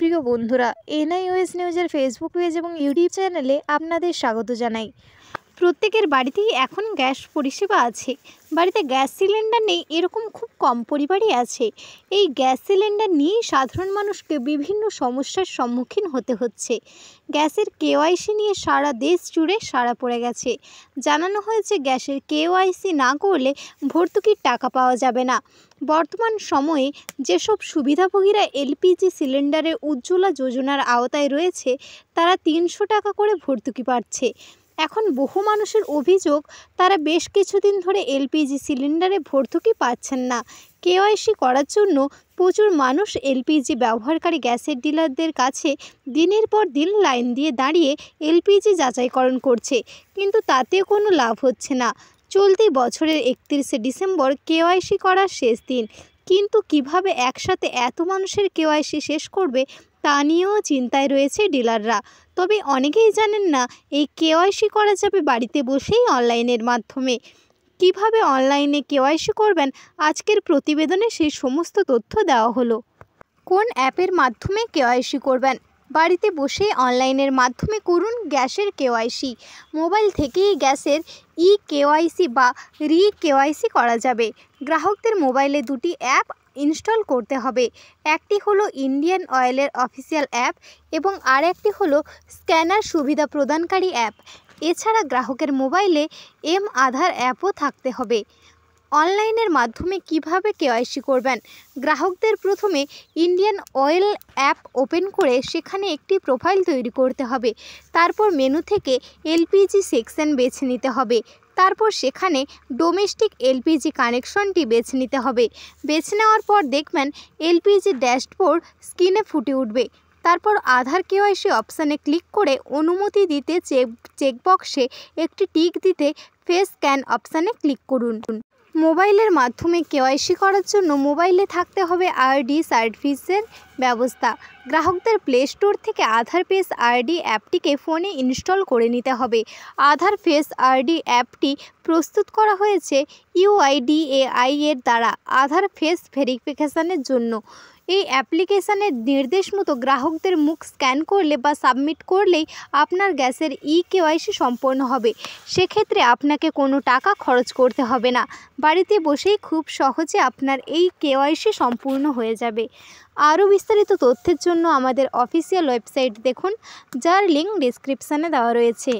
প্রিয় বন্ধুরা এনআইওএস নিউজের ফেসবুক পেজ এবং ইউটিউব চ্যানেলে আপনাদের স্বাগত জানাই প্রত্যেকের বাড়িতেই এখন গ্যাস পরিষেবা আছে বাড়িতে গ্যাস সিলিন্ডার নেই এরকম খুব কম পরিবারই আছে এই গ্যাস সিলিন্ডার নিয়েই সাধারণ মানুষকে বিভিন্ন সমস্যার সম্মুখীন হতে হচ্ছে গ্যাসের কেওয়াইসি নিয়ে সারা দেশ জুড়ে সারা পড়ে গেছে জানানো হয়েছে গ্যাসের কেওয়াইসি না করলে ভর্তুকির টাকা পাওয়া যাবে না বর্তমান সময়ে যেসব সুবিধাভোগীরা এলপিজি সিলিন্ডারের উজ্জ্বলা যোজনার আওতায় রয়েছে তারা তিনশো টাকা করে ভর্তুকি পাচ্ছে এখন বহু মানুষের অভিযোগ তারা বেশ কিছুদিন ধরে এলপিজি সিলিন্ডারে ভর্তুকি পাচ্ছেন না কেওয়াইসি করার জন্য প্রচুর মানুষ এলপিজি ব্যবহারকারী গ্যাসের ডিলারদের কাছে দিনের পর দিন লাইন দিয়ে দাঁড়িয়ে এলপিজি যাচাইকরণ করছে কিন্তু তাতে কোনো লাভ হচ্ছে না চলতি বছরের একত্রিশে ডিসেম্বর কেওয়াইসি করার শেষ দিন কিন্তু কিভাবে একসাথে এত মানুষের কেওয়াইসি শেষ করবে তা নিয়েও চিন্তায় রয়েছে ডিলাররা তবে অনেকেই জানেন না এই কেওয়াইসি করা যাবে বাড়িতে বসেই অনলাইনের মাধ্যমে কিভাবে অনলাইনে কেওয়াইসি করবেন আজকের প্রতিবেদনে সেই সমস্ত তথ্য দেওয়া হলো কোন অ্যাপের মাধ্যমে কেওয়াইসি করবেন বাড়িতে বসে অনলাইনের মাধ্যমে করুন গ্যাসের কেওয়াইসি মোবাইল থেকেই গ্যাসের ই কেওয়াইসি বা রি কেওয়াইসি করা যাবে গ্রাহকদের মোবাইলে দুটি অ্যাপ ইনস্টল করতে হবে একটি হলো ইন্ডিয়ান অয়েলের অফিসিয়াল অ্যাপ এবং আর একটি হলো স্ক্যানার সুবিধা প্রদানকারী অ্যাপ এছাড়া গ্রাহকের মোবাইলে এম আধার অ্যাপও থাকতে হবে অনলাইনের মাধ্যমে কিভাবে কেওয়াইসি করবেন গ্রাহকদের প্রথমে ইন্ডিয়ান অয়েল অ্যাপ ওপেন করে সেখানে একটি প্রোফাইল তৈরি করতে হবে তারপর মেনু থেকে এলপিজি সেকশন বেছে নিতে হবে তারপর সেখানে ডোমেস্টিক এলপিজি কানেকশনটি বেছে নিতে হবে বেছে নেওয়ার পর দেখবেন এলপিজি ড্যাশবোর্ড স্ক্রিনে ফুটে উঠবে তারপর আধার কেওয়াইসি অপশানে ক্লিক করে অনুমতি দিতে চেক চেকবক্সে একটি টিক দিতে ফেস স্ক্যান অপশানে ক্লিক করুন মোবাইলের মাধ্যমে কেওয়াইসি করার জন্য মোবাইলে থাকতে হবে আরডি সার্ভিসের ব্যবস্থা গ্রাহকদের প্লে স্টোর থেকে আধার ফেস আরডি অ্যাপটিকে ফোনে ইনস্টল করে নিতে হবে আধার ফেস আরডি অ্যাপটি প্রস্তুত করা হয়েছে ইউআইডিএআই এর দ্বারা আধার ফেস ভেরিফিকেশানের জন্য এই অ্যাপ্লিকেশানের নির্দেশ মতো গ্রাহকদের মুখ স্ক্যান করলে বা সাবমিট করলেই আপনার গ্যাসের ই কেওয়াইসি সম্পন্ন হবে সেক্ষেত্রে আপনাকে কোনো টাকা খরচ করতে হবে না বাড়িতে বসেই খুব সহজে আপনার এই কেওয়াইসি সম্পূর্ণ হয়ে যাবে আরও বিস্তারিত তথ্যের জন্য আমাদের অফিসিয়াল ওয়েবসাইট দেখুন যার লিঙ্ক ডিসক্রিপশানে দেওয়া রয়েছে